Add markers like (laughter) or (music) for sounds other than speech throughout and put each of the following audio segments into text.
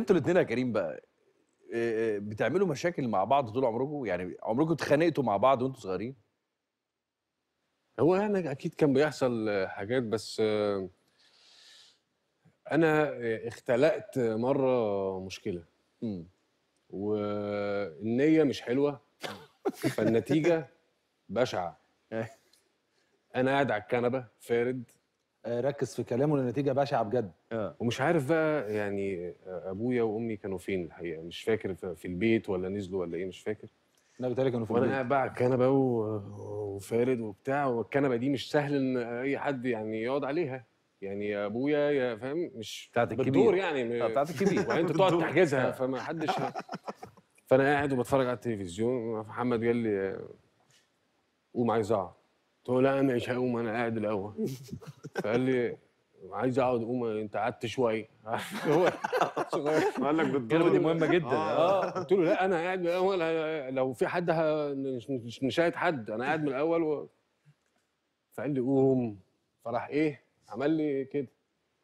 انتوا الاثنين يا كريم بقى بتعملوا مشاكل مع بعض طول عمركم يعني عمركم اتخانقتوا مع بعض وانتوا صغيرين هو يعني اكيد كان بيحصل حاجات بس انا اختلقت مره مشكله امم والنيه مش حلوه فالنتيجه بشعه (laughs) انا قاعد على الكنبه فارد آه، ركز في كلامه النتيجه بشعه بجد آه. ومش عارف بقى يعني آه، ابويا وامي كانوا فين الحقيقه مش فاكر في البيت ولا نزلوا ولا ايه مش فاكر لا بتهيألي كانوا في وانا قاعد بقى على الكنبه وفارد وبتاع والكنبه دي مش سهل ان اي حد يعني يقعد عليها يعني يا ابويا يا فاهم مش بتاعت الكبير بتدور يعني آه بتاعت الكبير (laughs) وبعدين انت تقعد تحجزها آه. فما حدش (laughs) فانا قاعد وبتفرج على التلفزيون محمد قال لي قوم عايز اقعد قلت له لا انا مش هقوم انا قاعد الاول فقال لي عايز اقعد اقوم انت قعدت شويه هو قال لك الكلمه دي مهمه جدا آه. اه قلت له لا انا قاعد من الاول لو في حد نشاهد حد انا قاعد من الاول و... فقال لي قوم فراح ايه عمل لي كده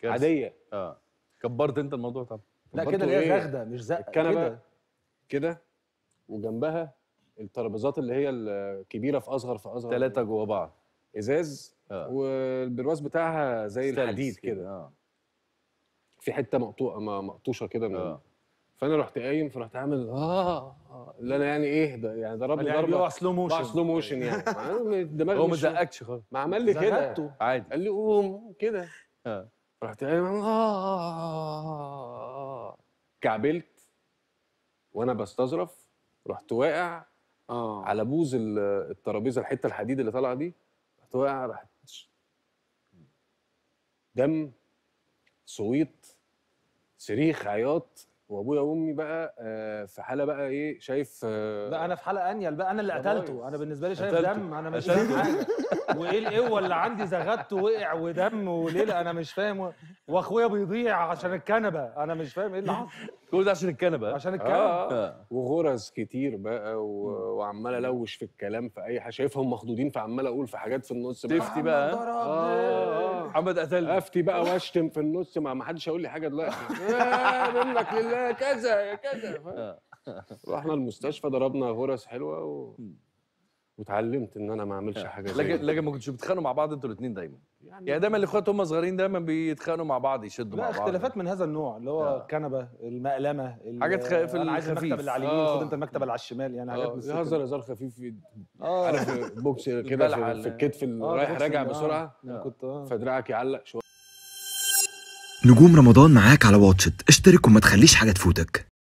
عاديه اه كبرت انت الموضوع طبعا لا كده اللي هي إيه؟ مش زقه كده كده وجنبها الترابيزات اللي هي الكبيره في اصغر في اصغر ثلاثه جوه بعض ازاز آه. والبرواز بتاعها زي الحديد كده آه. في حته مقطوعه مقطوشه كده من آه. فانا رحت قايم فرحت عامل اه اللي انا يعني ايه ده يعني ضربني يعني ضربه يعني سلو موشن سلو موشن يعني دماغي هو ما زقكش خالص ما عمل لي كده عادي قال لي قوم كده آه. رحت قايم آه. آه،, آه،, آه. كعبلت وانا بستظرف رحت واقع اه على بوز الترابيزه الحته الحديد اللي طالعه دي راحت واقعه راحت دم صويت صريخ عياط وابويا وامي بقى آه، في حاله بقى ايه شايف آه، لا انا في حاله انيل بقى انا اللي قتلته انا بالنسبه لي شايف دم انا مش فاهم حاجه وايه القوه إيه اللي عندي زغدته وقع ودم وليله انا مش فاهم واخويا بيضيع عشان الكنبه انا مش فاهم ايه اللي حصل كل ده عشان الكنبه عشان الكنبه آه. آه. وغرز كتير بقى و... وعمال الوش في الكلام في اي حاجه شايفهم مخضوضين فعمال اقول في حاجات في النص تفتي بقى محمد قتلني افتي بقى واشتم في النص ما حدش هيقول لي حاجه دلوقتي (laughs) منك لله كذا يا كذا (laughs) آه. رحنا المستشفى ضربنا غرز حلوه و... واتعلمت ان انا ما اعملش آه. حاجه زي لكن لكن ما كنتش بتتخانقوا مع بعض انتوا الاثنين دايما يعني, يعني دايما الاخوات هم صغيرين دايما بيتخانقوا مع بعض يشدوا مع بعض لا اختلافات من هذا النوع اللي هو الكنبه آه. المقلمه حاجات في انا عايز المكتب اللي على اليمين خد انت المكتب اللي على الشمال يعني حاجات يهزر هزار خفيف عارف بوكس كده في الكتف رايح راجع بسرعه كنت فدراعك يعلق شويه نجوم رمضان معاك على واتشت اشترك وما تخليش حاجة تفوتك